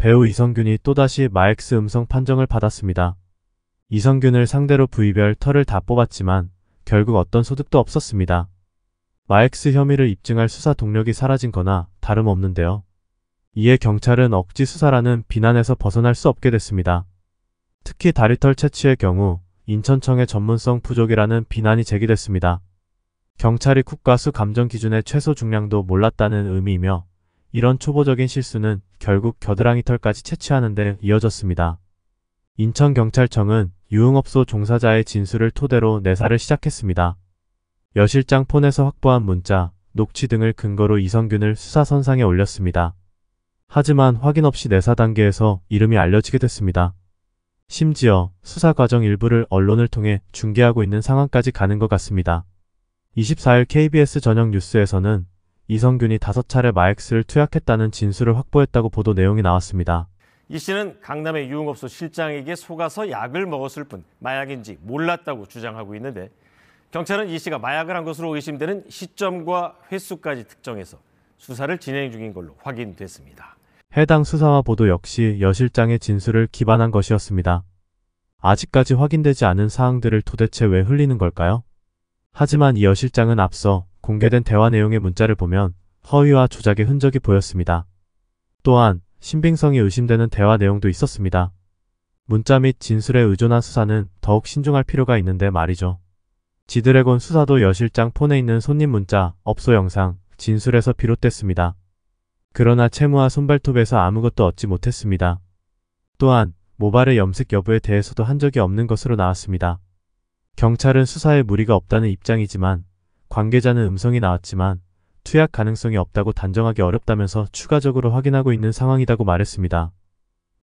배우 이성균이 또다시 마엑스 음성 판정을 받았습니다. 이성균을 상대로 부위별 털을 다 뽑았지만 결국 어떤 소득도 없었습니다. 마엑스 혐의를 입증할 수사 동력이 사라진 거나 다름없는데요. 이에 경찰은 억지 수사라는 비난에서 벗어날 수 없게 됐습니다. 특히 다리털 채취의 경우 인천청의 전문성 부족이라는 비난이 제기됐습니다. 경찰이 국가수 감정 기준의 최소 중량도 몰랐다는 의미이며 이런 초보적인 실수는 결국 겨드랑이 털까지 채취하는 데 이어졌습니다. 인천경찰청은 유흥업소 종사자의 진술을 토대로 내사를 시작했습니다. 여실장 폰에서 확보한 문자, 녹취 등을 근거로 이성균을 수사선상에 올렸습니다. 하지만 확인 없이 내사 단계에서 이름이 알려지게 됐습니다. 심지어 수사 과정 일부를 언론을 통해 중계하고 있는 상황까지 가는 것 같습니다. 24일 KBS 저녁 뉴스에서는 이성균이 다섯 차례 마엑스를 투약했다는 진술을 확보했다고 보도 내용이 나왔습니다. 이 씨는 강남의 유흥업소 실장에게 속아서 약을 먹었을 뿐 마약인지 몰랐다고 주장하고 있는데 경찰은 이 씨가 마약을 한 것으로 의심되는 시점과 횟수까지 특정해서 수사를 진행 중인 걸로 확인됐습니다. 해당 수사와 보도 역시 여 실장의 진술을 기반한 것이었습니다. 아직까지 확인되지 않은 사항들을 도대체 왜 흘리는 걸까요? 하지만 이어 실장은 앞서 공개된 대화 내용의 문자를 보면 허위와 조작의 흔적이 보였습니다. 또한 신빙성이 의심되는 대화 내용도 있었습니다. 문자 및 진술에 의존한 수사는 더욱 신중할 필요가 있는데 말이죠. 지드래곤 수사도 여실장 폰에 있는 손님 문자, 업소 영상, 진술에서 비롯됐습니다. 그러나 채무와 손발톱에서 아무것도 얻지 못했습니다. 또한 모발의 염색 여부에 대해서도 한 적이 없는 것으로 나왔습니다. 경찰은 수사에 무리가 없다는 입장이지만 관계자는 음성이 나왔지만 투약 가능성이 없다고 단정하기 어렵다면서 추가적으로 확인하고 있는 상황이라고 말했습니다.